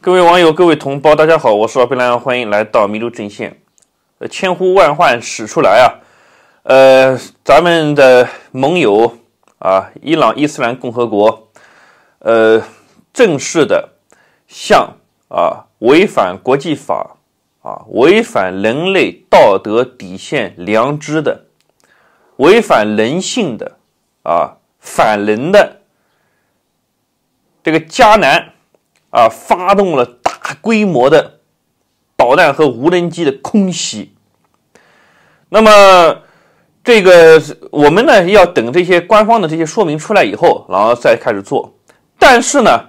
各位网友，各位同胞，大家好，我是老飞狼，欢迎来到迷路阵线。呃，千呼万唤始出来啊，呃，咱们的盟友啊，伊朗伊斯兰共和国，呃，正式的向啊违反国际法啊，违反人类道德底线良知的，违反人性的啊，反人的这个迦南。啊，发动了大规模的导弹和无人机的空袭。那么，这个我们呢要等这些官方的这些说明出来以后，然后再开始做。但是呢，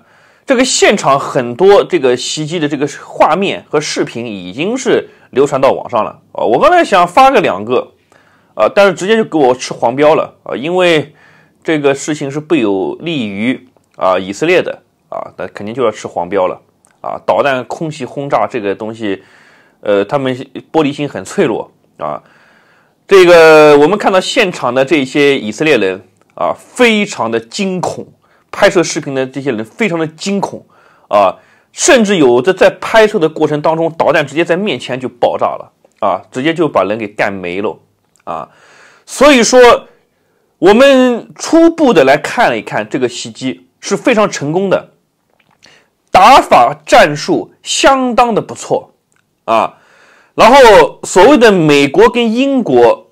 这个现场很多这个袭击的这个画面和视频已经是流传到网上了啊。我刚才想发个两个啊，但是直接就给我吃黄标了啊，因为这个事情是不有利于啊以色列的。啊，那肯定就要吃黄标了啊！导弹空气轰炸这个东西，呃，他们玻璃心很脆弱啊。这个我们看到现场的这些以色列人啊，非常的惊恐，拍摄视频的这些人非常的惊恐啊，甚至有的在拍摄的过程当中，导弹直接在面前就爆炸了啊，直接就把人给干没了啊。所以说，我们初步的来看了一看，这个袭击是非常成功的。打法战术相当的不错，啊，然后所谓的美国跟英国，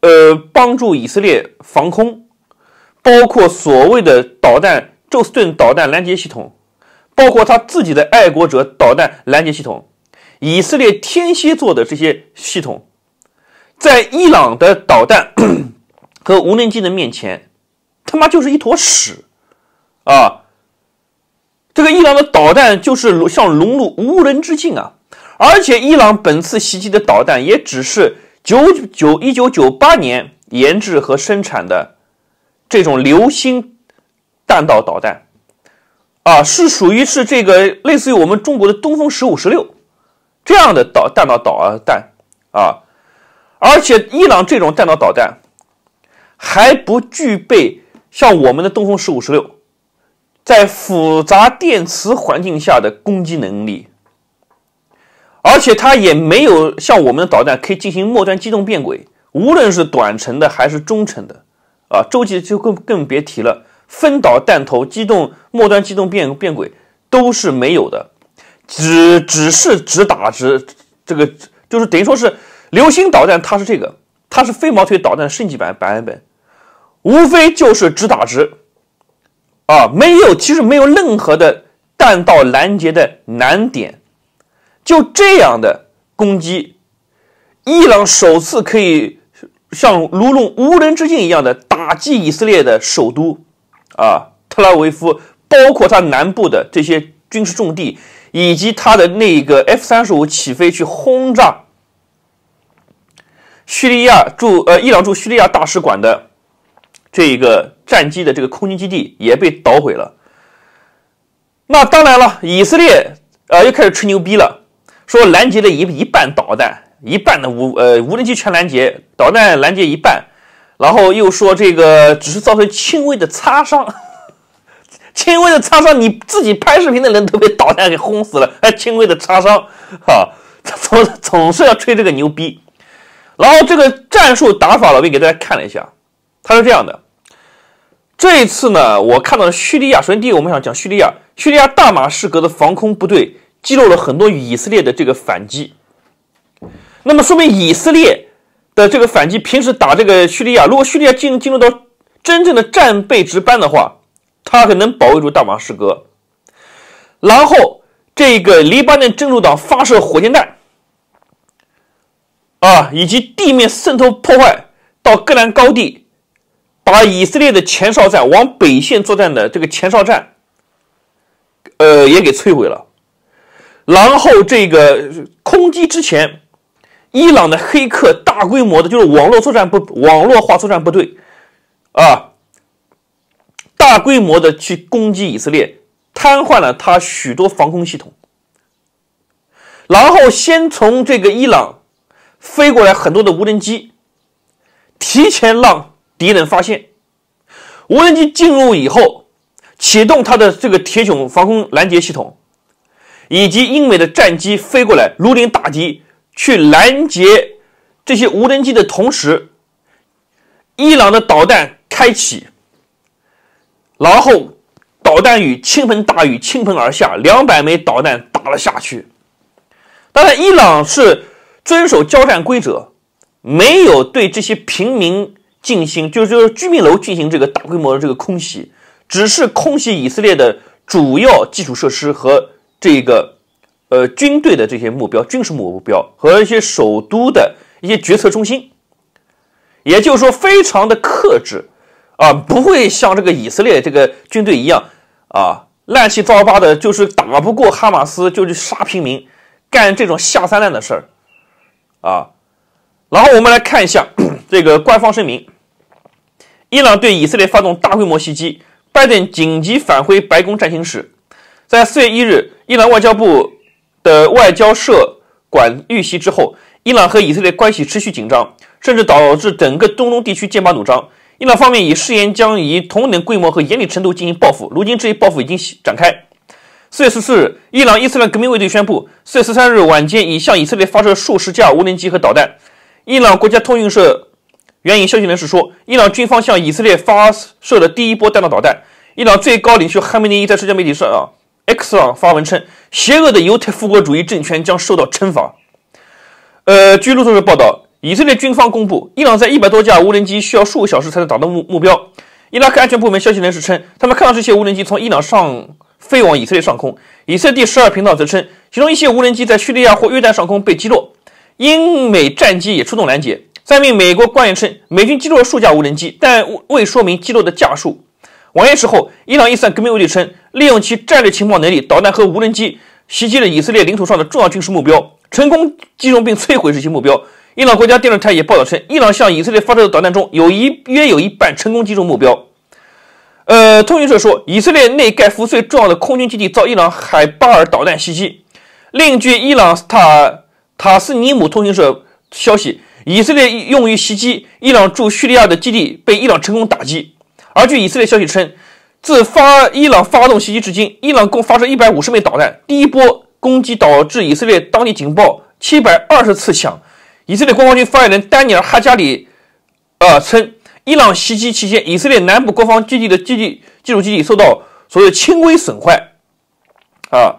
呃，帮助以色列防空，包括所谓的导弹，宙斯盾导弹拦截系统，包括他自己的爱国者导弹拦截系统，以色列天蝎座的这些系统，在伊朗的导弹 和无人机的面前，他妈就是一坨屎，啊。这个伊朗的导弹就是像龙入无人之境啊！而且伊朗本次袭击的导弹也只是九九一九九八年研制和生产的这种流星弹道导弹啊，是属于是这个类似于我们中国的东风十五、十六这样的导弹道导啊弹啊，而且伊朗这种弹道导弹还不具备像我们的东风十五、十六。在复杂电磁环境下的攻击能力，而且它也没有像我们的导弹可以进行末端机动变轨，无论是短程的还是中程的，啊，洲际就更更别提了。分导弹头机动、末端机动变变轨都是没有的，只只是只打直，这个就是等于说是流星导弹，它是这个，它是飞毛腿导弹升级版版本，无非就是直打直。啊，没有，其实没有任何的弹道拦截的难点，就这样的攻击，伊朗首次可以像如入无人之境一样的打击以色列的首都啊特拉维夫，包括它南部的这些军事重地，以及它的那个 F 三十五起飞去轰炸叙利亚驻呃伊朗驻叙利亚大使馆的。这一个战机的这个空军基地也被捣毁了。那当然了，以色列呃又开始吹牛逼了，说拦截了一一半导弹，一半的无呃无人机全拦截，导弹拦截一半，然后又说这个只是造成轻微的擦伤，轻微的擦伤，你自己拍视频的人都被导弹给轰死了，还轻微的擦伤，哈，他总总是要吹这个牛逼。然后这个战术打法，老魏给大家看了一下，他是这样的。这一次呢，我看到叙利亚首先，第一个我们想讲叙利亚，叙利亚大马士革的防空部队击落了很多以色列的这个反击，那么说明以色列的这个反击平时打这个叙利亚，如果叙利亚进进入到真正的战备值班的话，它可能保卫住大马士革。然后这个黎巴嫩真主党发射火箭弹，啊，以及地面渗透破坏到戈兰高地。把以色列的前哨站往北线作战的这个前哨站，呃，也给摧毁了。然后这个空击之前，伊朗的黑客大规模的，就是网络作战部、网络化作战部队啊，大规模的去攻击以色列，瘫痪了他许多防空系统。然后先从这个伊朗飞过来很多的无人机，提前让。敌人发现无人机进入以后，启动它的这个铁穹防空拦截系统，以及英美的战机飞过来，如临大敌去拦截这些无人机的同时，伊朗的导弹开启，然后导弹雨倾盆大雨倾盆而下，两百枚导弹打了下去。当然，伊朗是遵守交战规则，没有对这些平民。进行就就是居民楼进行这个大规模的这个空袭，只是空袭以色列的主要基础设施和这个呃军队的这些目标，军事目标和一些首都的一些决策中心，也就是说非常的克制啊，不会像这个以色列这个军队一样啊，乱七八糟八的，就是打不过哈马斯就去杀平民，干这种下三滥的事儿啊。然后我们来看一下 这个官方声明。伊朗对以色列发动大规模袭击，拜登紧急返回白宫战情室。在4月1日伊朗外交部的外交设馆遇袭之后，伊朗和以色列关系持续紧张，甚至导致整个中东地区剑拔弩张。伊朗方面以誓言将以同等规模和严厉程度进行报复。如今，这一报复已经展开。4月14日，伊朗伊斯兰革命卫队宣布，4月13日晚间已向以色列发射数十架无人机和导弹。伊朗国家通讯社。援引消息人士说，伊朗军方向以色列发射了第一波弹道导弹。伊朗最高领袖哈梅内伊在社交媒体上啊，X 网发文称：“邪恶的犹太复国主义政权将受到惩罚。”呃，据路透社报道，以色列军方公布，伊朗在一百多架无人机需要数个小时才能达到目目标。伊拉克安全部门消息人士称，他们看到这些无人机从伊朗上飞往以色列上空。以色列第十二频道则称，其中一些无人机在叙利亚或约旦上空被击落，英美战机也出动拦截。三名美国官员称，美军击落了数架无人机，但未说明击落的架数。晚些时候，伊朗伊斯兰革命卫队称，利用其战略情报能力，导弹和无人机袭击了以色列领土上的重要军事目标，成功击中并摧毁这些目标。伊朗国家电视台也报道称，伊朗向以色列发射的导弹中有一约有一半成功击中目标。呃，通讯社说，以色列内盖夫最重要的空军基地遭伊朗海巴尔导弹袭击。另据伊朗塔塔斯尼姆通讯社消息。以色列用于袭击伊朗驻叙利亚的基地被伊朗成功打击。而据以色列消息称，自发伊朗发动袭击至今，伊朗共发射一百五十枚导弹。第一波攻击导致以色列当地警报七百二十次响。以色列国防军发言人丹尼尔·哈加里，呃，称伊朗袭击期间，以色列南部国防基地的基地、技术基地受到所谓轻微损坏。啊，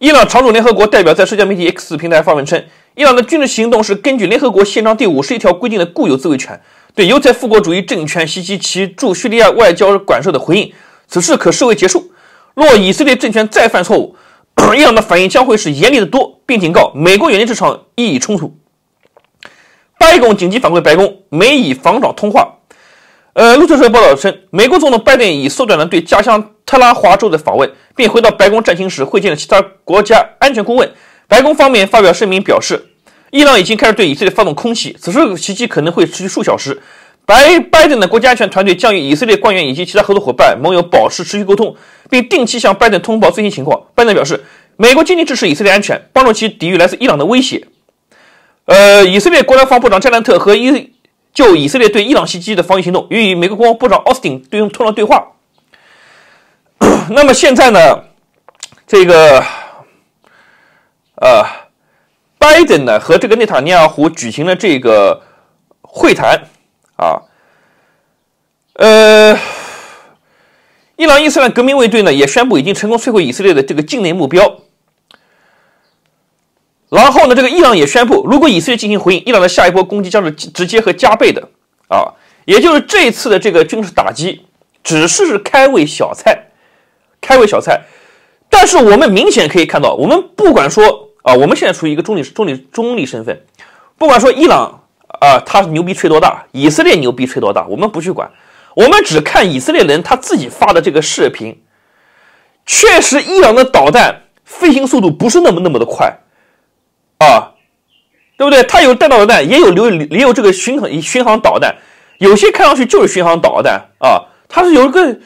伊朗常驻联合国代表在社交媒体 X 平台发文称。伊朗的军事行动是根据联合国宪章第五十一条规定的固有自卫权，对犹太复国主义政权袭击其驻叙利亚外交馆舍的回应。此事可视为结束。若以色列政权再犯错误，伊朗的反应将会是严厉的多，并警告美国远离这场意义冲突。白宫紧急返回白宫，美以防长通话。呃，路透社报道称，美国总统拜登已缩短了对家乡特拉华州的访问，并回到白宫战情时会见了其他国家安全顾问。白宫方面发表声明表示，伊朗已经开始对以色列发动空袭，此次袭击可能会持续数小时。白拜登的国家安全团队将与以色列官员以及其他合作伙伴盟友保持持续沟通，并定期向拜登通报最新情况。拜登表示，美国坚定支持以色列安全，帮助其抵御来自伊朗的威胁。呃，以色列国防部长加兰特和伊就以色列对伊朗袭击的防御行动与美国国防部长奥斯汀对用通了对话。那么现在呢？这个。呃，拜登呢和这个内塔尼亚胡举行了这个会谈啊。呃，伊朗伊斯兰革命卫队呢也宣布已经成功摧毁以色列的这个境内目标。然后呢，这个伊朗也宣布，如果以色列进行回应，伊朗的下一波攻击将是直接和加倍的啊。也就是这次的这个军事打击只是开胃小菜，开胃小菜。但是我们明显可以看到，我们不管说。啊，我们现在处于一个中立、中立、中立身份。不管说伊朗啊，他牛逼吹多大，以色列牛逼吹多大，我们不去管。我们只看以色列人他自己发的这个视频，确实伊朗的导弹飞行速度不是那么那么的快啊，对不对？他有弹道导弹，也有流也有这个巡航巡航导弹，有些看上去就是巡航导弹啊，它是有一个，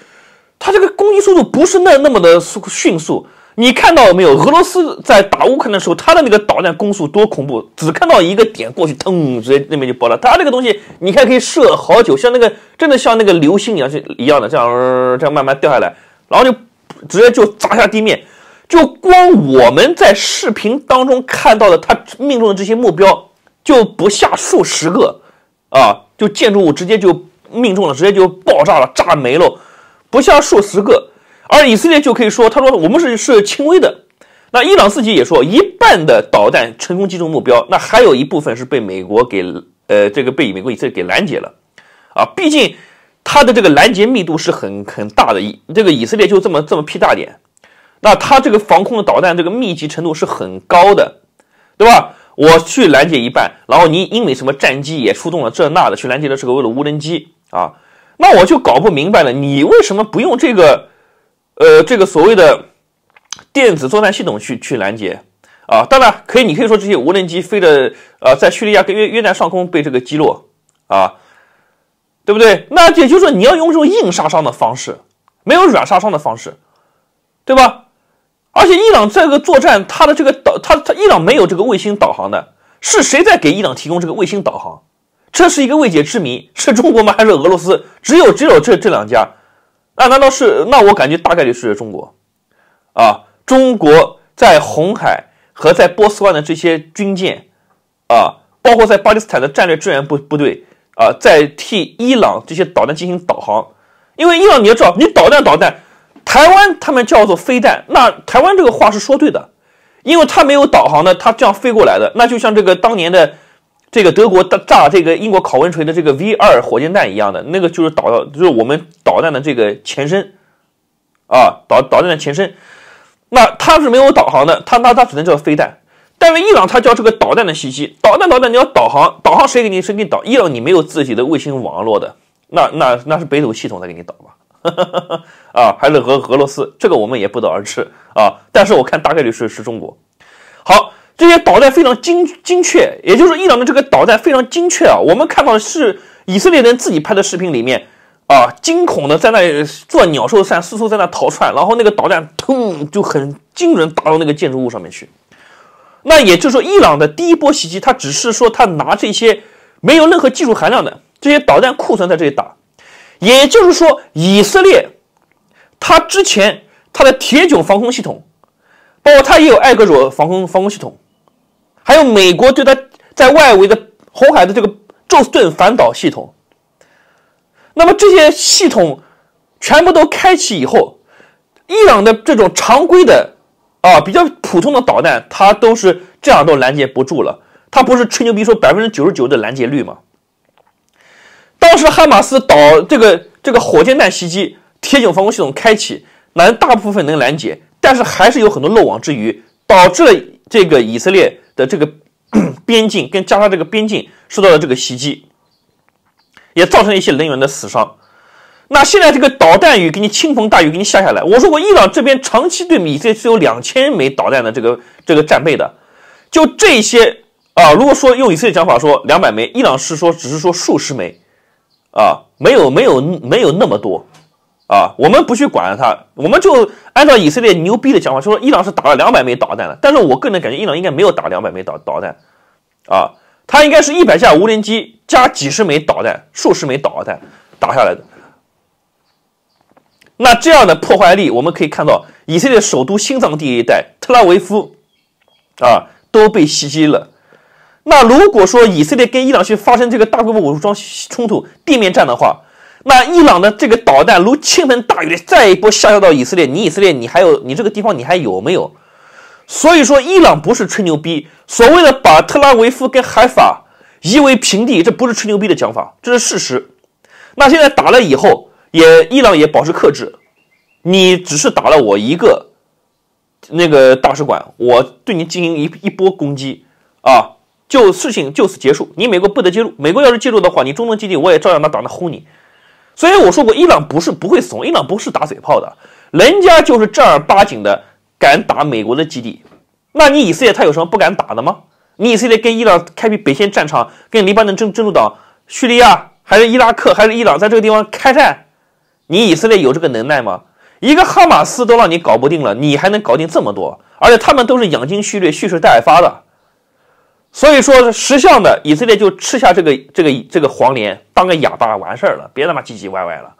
它这个攻击速度不是那那么的速迅速。你看到了没有？俄罗斯在打乌克兰的时候，他的那个导弹攻速多恐怖！只看到一个点过去，腾直接那边就爆了。他那个东西，你看可以射好久，像那个真的像那个流星一样是一样的，这样这样慢慢掉下来，然后就直接就砸下地面。就光我们在视频当中看到的，他命中的这些目标就不下数十个啊！就建筑物直接就命中了，直接就爆炸了，炸没了，不下数十个。而以色列就可以说：“他说我们是是轻微的。”那伊朗自己也说，一半的导弹成功击中目标，那还有一部分是被美国给呃，这个被美国以色列给拦截了，啊，毕竟它的这个拦截密度是很很大的。以这个以色列就这么这么屁大点，那它这个防空的导弹这个密集程度是很高的，对吧？我去拦截一半，然后你因为什么战机也出动了这那的去拦截的为个无人机啊，那我就搞不明白了，你为什么不用这个？呃，这个所谓的电子作战系统去去拦截啊，当然可以，你可以说这些无人机飞的呃，在叙利亚跟约约旦上空被这个击落啊，对不对？那也就是说你要用这种硬杀伤的方式，没有软杀伤的方式，对吧？而且伊朗这个作战，它的这个导，它它伊朗没有这个卫星导航的，是谁在给伊朗提供这个卫星导航？这是一个未解之谜，是中国吗？还是俄罗斯？只有只有这这两家。那难道是？那我感觉大概率是中国啊！中国在红海和在波斯湾的这些军舰啊，包括在巴基斯坦的战略支援部部队啊，在替伊朗这些导弹进行导航。因为伊朗，你要知道，你导弹导弹，台湾他们叫做飞弹，那台湾这个话是说对的，因为它没有导航的，它这样飞过来的，那就像这个当年的。这个德国炸这个英国考文垂的这个 V 二火箭弹一样的那个就是导弹，就是我们导弹的这个前身，啊导导弹的前身，那它是没有导航的，它那它只能叫飞弹。但是伊朗它叫这个导弹的信息，导弹导弹你要导航，导航谁给你谁给你导？伊朗你没有自己的卫星网络的，那那那是北斗系统在给你导吧？啊，还是和俄罗斯这个我们也不得而知啊，但是我看大概率是是中国。好。这些导弹非常精精确，也就是伊朗的这个导弹非常精确啊！我们看到的是以色列人自己拍的视频里面，啊，惊恐的在那做鸟兽散，四处在那逃窜，然后那个导弹嗵就很精准打到那个建筑物上面去。那也就是说，伊朗的第一波袭击，他只是说他拿这些没有任何技术含量的这些导弹库存在这里打。也就是说，以色列他之前他的铁穹防空系统，包括他也有艾格佐防空防空系统。还有美国对它在外围的红海的这个宙斯盾反导系统，那么这些系统全部都开启以后，伊朗的这种常规的啊比较普通的导弹，它都是这样都拦截不住了。它不是吹牛逼说百分之九十九的拦截率吗？当时哈马斯导这个这个火箭弹袭击铁警防空系统开启，拦大部分能拦截，但是还是有很多漏网之鱼，导致了这个以色列。的这个 边境跟加沙这个边境受到了这个袭击，也造成一些人员的死伤。那现在这个导弹雨给你倾盆大雨给你下下来，我说我伊朗这边长期对米兹是有两千枚导弹的这个这个战备的，就这些啊。如果说用以色列讲法说两百枚，伊朗是说只是说数十枚啊，没有没有没有那么多。啊，我们不去管他，我们就按照以色列牛逼的讲话，就说伊朗是打了两百枚导弹的。但是我个人感觉，伊朗应该没有打两百枚导导弹，啊，它应该是一百架无人机加几十枚导弹、数十枚导弹打下来的。那这样的破坏力，我们可以看到以色列首都心脏地一带特拉维夫，啊，都被袭击了。那如果说以色列跟伊朗去发生这个大规模武装冲突、地面战的话，那伊朗的这个导弹如倾盆大雨的再一波下降到以色列，你以色列，你还有你这个地方你还有没有？所以说，伊朗不是吹牛逼，所谓的把特拉维夫跟海法夷为平地，这不是吹牛逼的讲法，这是事实。那现在打了以后，也伊朗也保持克制，你只是打了我一个那个大使馆，我对你进行一一波攻击啊，就事情就此结束。你美国不得介入，美国要是介入的话，你中东基地我也照样拿打得轰你。所以我说过，伊朗不是不会怂，伊朗不是打嘴炮的，人家就是正儿八经的敢打美国的基地。那你以色列他有什么不敢打的吗？你以色列跟伊朗开辟北线战场，跟黎巴嫩真真主党、叙利亚还是伊拉克还是伊朗在这个地方开战，你以色列有这个能耐吗？一个哈马斯都让你搞不定了，你还能搞定这么多？而且他们都是养精蓄锐、蓄势待发的。所以说，识相的以色列就吃下这个、这个、这个黄连，当个哑巴完事儿了，别他妈唧唧歪歪了，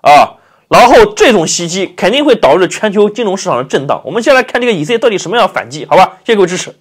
啊！然后这种袭击肯定会导致全球金融市场的震荡。我们先来看这个以色列到底什么样反击，好吧？谢谢各位支持。